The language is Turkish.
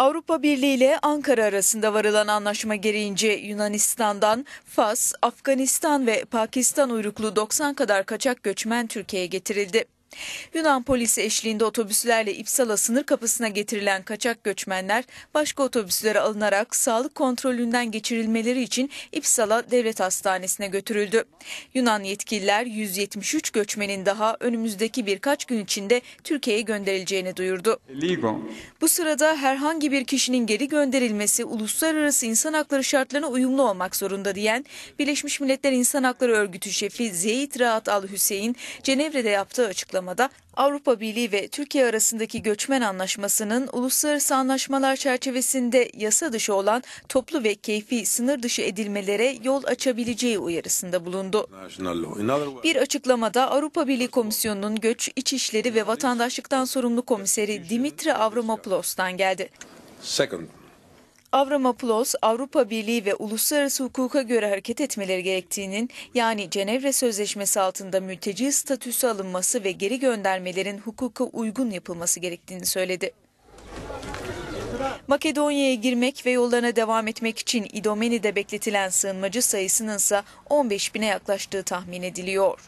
Avrupa Birliği ile Ankara arasında varılan anlaşma gereğince Yunanistan'dan Fas, Afganistan ve Pakistan uyruklu 90 kadar kaçak göçmen Türkiye'ye getirildi. Yunan polisi eşliğinde otobüslerle İpsala sınır kapısına getirilen kaçak göçmenler başka otobüslere alınarak sağlık kontrolünden geçirilmeleri için İpsala Devlet Hastanesi'ne götürüldü. Yunan yetkililer 173 göçmenin daha önümüzdeki birkaç gün içinde Türkiye'ye gönderileceğini duyurdu. Bu sırada herhangi bir kişinin geri gönderilmesi uluslararası insan hakları şartlarına uyumlu olmak zorunda diyen Birleşmiş Milletler İnsan Hakları Örgütü şefi Zeyd Rahat Al Hüseyin Cenevre'de yaptığı açıklama açıklamada Avrupa Birliği ve Türkiye arasındaki göçmen anlaşmasının uluslararası anlaşmalar çerçevesinde yasa dışı olan toplu ve keyfi sınır dışı edilmelere yol açabileceği uyarısında bulundu. Bir açıklamada Avrupa Birliği Komisyonu'nun göç, İçişleri ve vatandaşlıktan sorumlu komiseri Dimitri Avramopoulos'tan geldi. Second. Avramopoulos, Avrupa Birliği ve uluslararası hukuka göre hareket etmeleri gerektiğinin, yani Cenevre Sözleşmesi altında mülteci statüsü alınması ve geri göndermelerin hukuka uygun yapılması gerektiğini söyledi. Makedonya'ya girmek ve yollarına devam etmek için İdomeni'de bekletilen sığınmacı sayısının ise 15 bine yaklaştığı tahmin ediliyor.